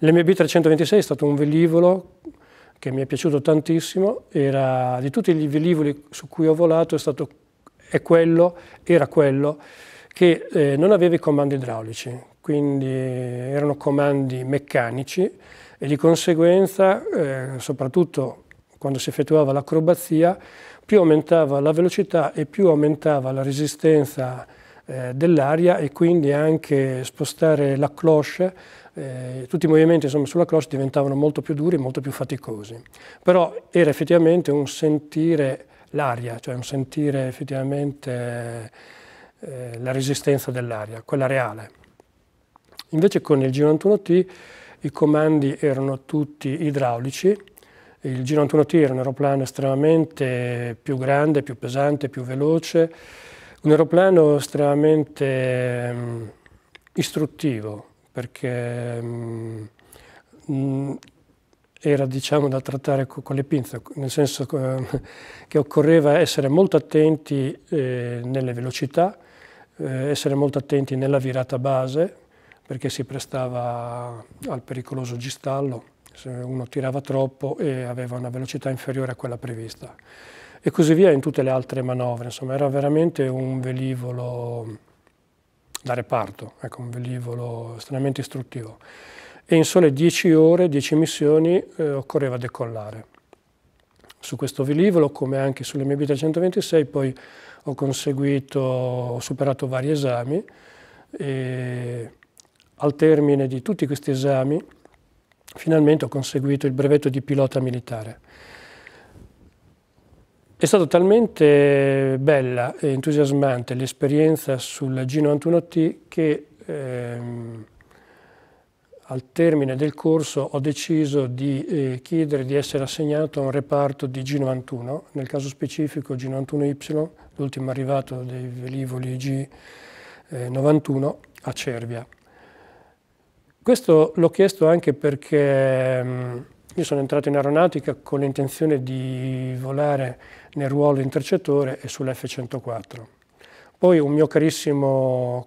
L'MB326 è stato un velivolo che mi è piaciuto tantissimo, era, di tutti gli velivoli su cui ho volato è stato, è quello, era quello che eh, non aveva i comandi idraulici, quindi erano comandi meccanici e di conseguenza, eh, soprattutto quando si effettuava l'acrobazia, più aumentava la velocità e più aumentava la resistenza eh, dell'aria e quindi anche spostare la cloche, eh, tutti i movimenti insomma, sulla cloche diventavano molto più duri molto più faticosi. Però era effettivamente un sentire l'aria, cioè un sentire effettivamente eh, la resistenza dell'aria, quella reale. Invece con il G91T i comandi erano tutti idraulici, il G91T era un aeroplano estremamente più grande, più pesante, più veloce, un aeroplano estremamente mh, mm, istruttivo perché mh, mm, mm, era diciamo, da trattare co con le pinze, nel senso eh, che occorreva essere molto attenti eh, nelle velocità, eh, essere molto attenti nella virata base, perché si prestava al pericoloso gistallo, se uno tirava troppo e aveva una velocità inferiore a quella prevista e così via in tutte le altre manovre. Insomma, era veramente un velivolo da reparto, ecco, un velivolo estremamente istruttivo. E in sole 10 ore, 10 missioni, eh, occorreva decollare. Su questo velivolo, come anche sulle sull'MB326, poi ho conseguito, ho superato vari esami e al termine di tutti questi esami finalmente ho conseguito il brevetto di pilota militare. È stata talmente bella e entusiasmante l'esperienza sul G91T che ehm, al termine del corso ho deciso di eh, chiedere di essere assegnato a un reparto di G91, nel caso specifico G91Y, l'ultimo arrivato dei velivoli G91 eh, a Cervia. Questo l'ho chiesto anche perché... Mh, ehm, io sono entrato in aeronautica con l'intenzione di volare nel ruolo intercettore e sull'F-104. Poi un mio carissimo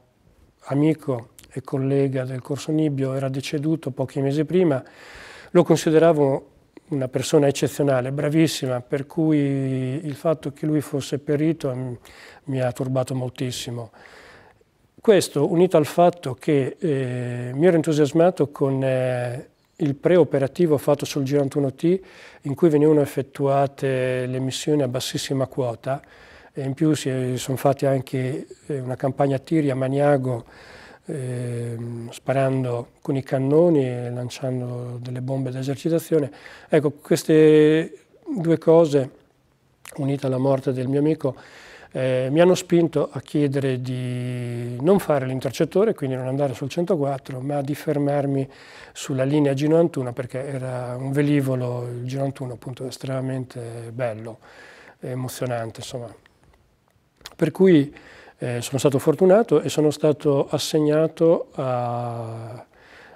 amico e collega del corso Nibbio era deceduto pochi mesi prima, lo consideravo una persona eccezionale, bravissima, per cui il fatto che lui fosse perito mm, mi ha turbato moltissimo. Questo unito al fatto che eh, mi ero entusiasmato con eh, il preoperativo fatto sul Girantuno T in cui venivano effettuate le missioni a bassissima quota e in più si sono fatti anche eh, una campagna a tiri a Maniago eh, sparando con i cannoni e lanciando delle bombe d'esercitazione. Ecco, queste due cose unite alla morte del mio amico eh, mi hanno spinto a chiedere di non fare l'intercettore, quindi non andare sul 104, ma di fermarmi sulla linea G91 perché era un velivolo, il G91 appunto estremamente bello, emozionante insomma. Per cui eh, sono stato fortunato e sono stato assegnato a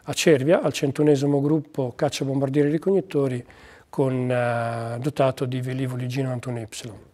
a Cervia, al centunesimo gruppo caccia bombardieri ricognitori con, eh, dotato di velivoli g 91 Y.